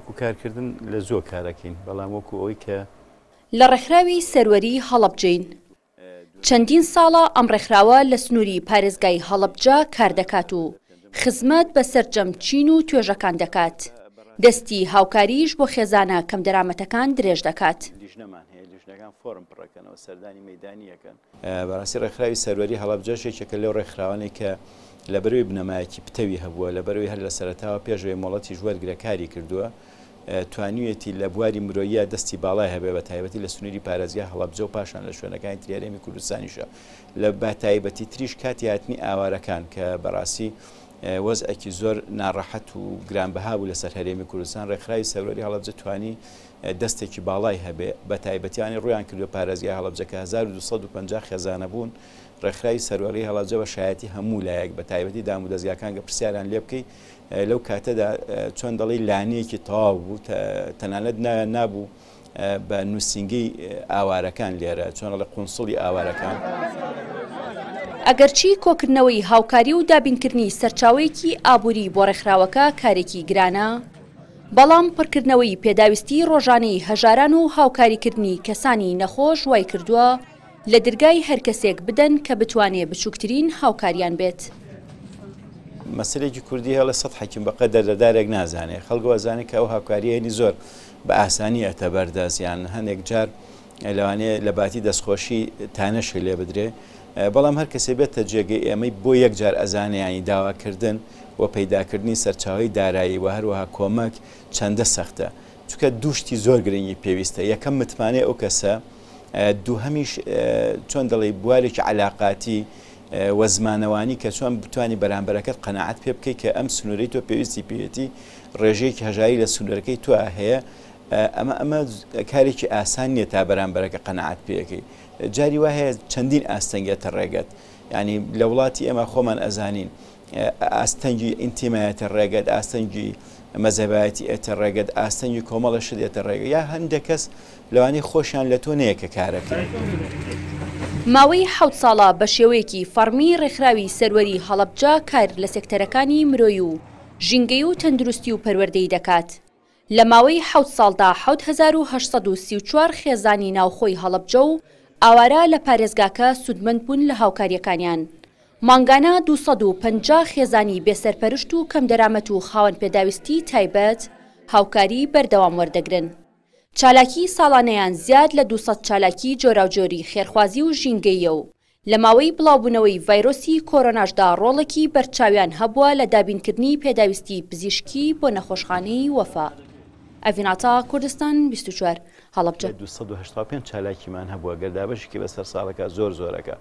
وەکو کارکردن لە زۆر کارەکەین بەڵام وەکو ئەوی کە لە ڕێکخراوی سەروەری هەڵبجین چەندین ساڵە ئەم ڕێکخراوە لە سنووری پارێزگای هەڵبجا کار دەکات و خزمەت بە سەررجەم چین و توێژەکان دەکات دەستی هاوکاریش بۆ خێزانە کەم دەرامەتەکان درێژ دەکات بەڕاستی ڕێکخراوی سەروەری هەڵبجە شێکێکە لەو ڕێکخراوانی کە لە بەروی بنەمایەکی پتەوی هەبووە لە بەروی هەر لە سەرتاوە پێشوێ مڵەتی ژوەرگرەکاری کردووە توانویەتی لە بواری مرۆیە دەستی باڵای هەبێ بە تایبەتی لە سنووری پارێزگا هەڵبجە و پاشان لە شوێنەکانی تریارێمی کوردستانیشە لە باتایبەتی تریش کاتی هاتنی ئاوارەکان کە بەڕاستی وەزئەکی زۆر ناڕەحەت و گرانبها بوو لەسەر هەرێمی کوردستان ڕێکخرای سەوری هەڵەبجە توانی دەستێکی باڵای هەبێ بە تایبەتیانی ڕویان کردو پارێزگای هەڵەبجەکە 1250 خێزانە بوون ڕێکخرای سەروەری هەڵەبجە بە شایەتی هەموو لایەک بە تایبەتی دام و دەستگاکان گە پرسیاران لێ بکەی لەو کاتەدا چۆن دەڵی لانیەکی تەواو بوو تەنانەت نابوو. بە نووسنگی ئاوارەکان لێرە چۆنە لە قونسڵی ئاوارەکان. ئەگەرچی کۆکردنەوەی هاوکاری و دابینکردنی سەرچاوەیەکی ئابووری بۆ ڕێکخراوەکە کارێکی گرانە، بەڵام پڕکردنەوەی پێداویستی ڕۆژانەی هەژاران و هاوکاریکردنی کەسانی نەخۆش وای کردووە لە دەرگای هەرکەسێک بدەن کە بتوانێت بچووکترین هاوکاریان بێت. مەسلێکی کوردی هەڵە سەد حەکیم بەقە دەردەدارێک نازانێت خەڵگووەزانێت کە ئەو هاوکاریێنی زۆر بە ئاسانی ئەتەبەردازیان هەندێک جار لەوانێ لە باتی دەستخۆشی تانەشی لێ بدرێ بەڵام هەر کەسێ بێتە جێگەی ئێمەی بۆ یەکجار ئەزانیانی داواکردن و پەیداکردنی سەرچاوی دارایی و هەروەها کۆمەک چەندە سەختە چکە دوشتی زۆر گرنگی پێویستە یەکەم متمانێ ئەو کەسە دووهەمیش چۆن دەڵی بوارێکی علااقاتی وە زمانەوانی کە چۆن بتانی بەرامبەرەکەت قەنەعات پێ بکەیت کە ئەم سنووری تۆ پێویستی پێێتی ڕێژەیەکی هەژایی لە سنوورەکەی تو هەیە ئەمە ئەمە کارێکی ئاسان نیە تا بەرامبەرەکە قەنەعات پێەکەی جاری وا هەیە چەندین ئاستەنگێتە ڕێگەت ینی لە وڵاتی ئێمە خۆمان ئەزانین ئاستەنجی ئینتیمایەتە ڕێگەت ئاستەنجی مەزەبایەتی ئەتە ڕێگەت ئاستەنجی کۆمەڵە شدێتە ڕێگە یا هەندێک کەس لەوانی خۆشیان لە تۆ نەیە کە کارەکەی. ماوەی حوت ساڵە بە شێوەیەکی فەرمی ڕێکخراوی سەروەری هەڵەبجا کار لە سێکتەرەکانی مرۆی و ژینگەی و تەندروستی و پەروەردەی دەکات. لە ماوەی حوت ساڵدا 1934 خێزانی ناوخۆی هەڵبجە و ئاوارە لە پارێزگاکە سوودمەند بوون لە هاوکاریەکانیان. مانگانە 250 خێزانی بێسەرپەرشت و کەم دەرامەت و خاوەن پێداویستی تایبەت هاوکاری بەردەوام وەردەگرن. چالاکی ساڵانەیان زیاد لە 200 چالاکی جۆراوجۆری خێرخوازی و ژینگەیە و لە ماوەی بڵاوبوونەوەی ڤایرۆسی کۆرۆناشدا ڕۆڵێکی بەرچاویان هەبووە لە دابینکردنی پێداویستی پزیشکی بۆ نەخۆشخانەی وەفا. ئەڤیناتا کوردستان 24 هەڵبجە 1995 چالاکیمان هەبووە گەردابشکی بەسەر ساڵەکە زۆر زۆرەکە